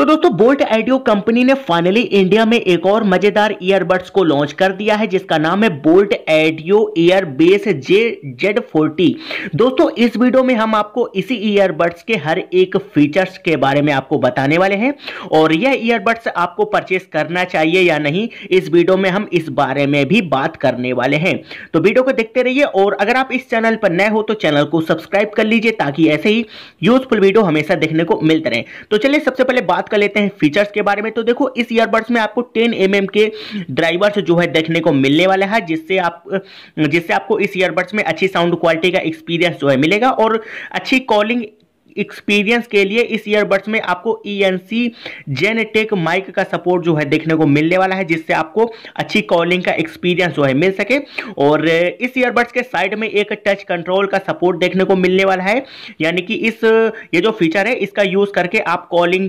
तो दोस्तों Boult audio company ने फाइनली इंडिया में एक और मजेदार ईयरबड्स को लॉन्च कर दिया है जिसका नाम है Boult audio earbuds J Z forty दोस्तों इस वीडियो में हम आपको इसी ईयरबड्स के हर एक फीचर्स के बारे में आपको बताने वाले हैं और यह ईयरबड्स आपको परचेस करना चाहिए या नहीं इस वीडियो में हम इस बारे में भी बात करने वाले हैं तो वीडियो को देखते रहिए और अगर आप इस चैनल पर नए हो तो चैनल को सब्सक्राइब कर लीजिए ताकि ऐसे ही यूजफुल वीडियो हमेशा देखने को मिलते रहे तो चलिए सबसे पहले बात कर लेते हैं फीचर्स के बारे में तो देखो इस ईयरबड्स में आपको टेन एम mm के ड्राइवर्स जो है देखने को मिलने वाला है जिससे आप जिससे आपको इस ईयरबड्स में अच्छी साउंड क्वालिटी का एक्सपीरियंस जो है मिलेगा और अच्छी कॉलिंग एक्सपीरियंस के लिए इस ईयरबड्स में आपको ई एन सी जेनेटेक माइक का सपोर्ट जो है देखने को मिलने वाला है जिससे आपको अच्छी कॉलिंग का एक्सपीरियंस जो है मिल सके और इस ईयरबड्स के साइड में एक टच कंट्रोल का सपोर्ट देखने को मिलने वाला है यानी कि इस ये जो फीचर है इसका यूज़ करके आप कॉलिंग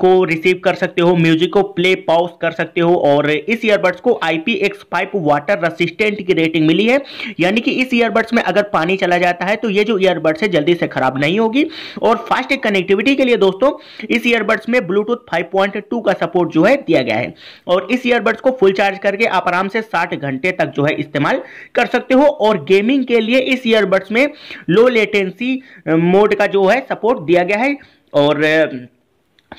को रिसीव कर सकते हो म्यूजिक को प्ले पॉज कर सकते हो और इस ईयरबड्स को I P X five water resistant की रेटिंग मिली है यानी कि इस ईयरबड्स में अगर पानी चला जाता है तो ये जो ईयरबड्स है जल्दी से खराब नहीं होगी और फास्ट कनेक्टिविटी के लिए दोस्तों इस ईयरबड्स में ब्लूटूथ फाइव का सपोर्ट जो है दिया गया है और इस ईयरबड्स को फुल चार्ज करके आप आराम से साठ घंटे तक जो है इस्तेमाल कर सकते हो और गेमिंग के लिए इस ईयरबड्स में लो लेटेंसी मोड का जो है सपोर्ट दिया गया है और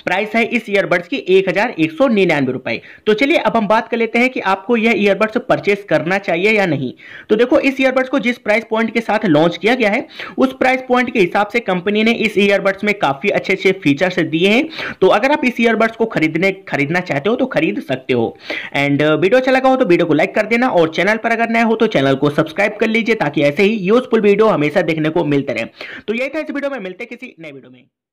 प्राइस है इस ईयरबड्स की एक हजार एक सौ निन्यानवे रुपए तो चलिए अब हम बात कर लेते हैं कि आपको यह ईयरबड्स परचेस करना चाहिए या नहीं तो देखो इस ईयरबड्स को जिस प्राइस पॉइंट के साथ लॉन्च किया गया है उस प्राइस पॉइंट के हिसाब से कंपनी ने इस ईयरबड्स में काफी अच्छे अच्छे फीचर्स दिए हैं तो अगर आप इस ईयरबड्स को खरीदने खरीदना चाहते हो तो खरीद सकते हो एंड uh, वीडियो अच्छा लगा हो तो वीडियो को लाइक कर देना और चैनल पर अगर नए हो तो चैनल को सब्सक्राइब कर लीजिए ताकि ऐसे ही यूजफुल वीडियो हमेशा देखने को मिलते रहे तो यही था इस वीडियो में मिलते किसी नए वीडियो में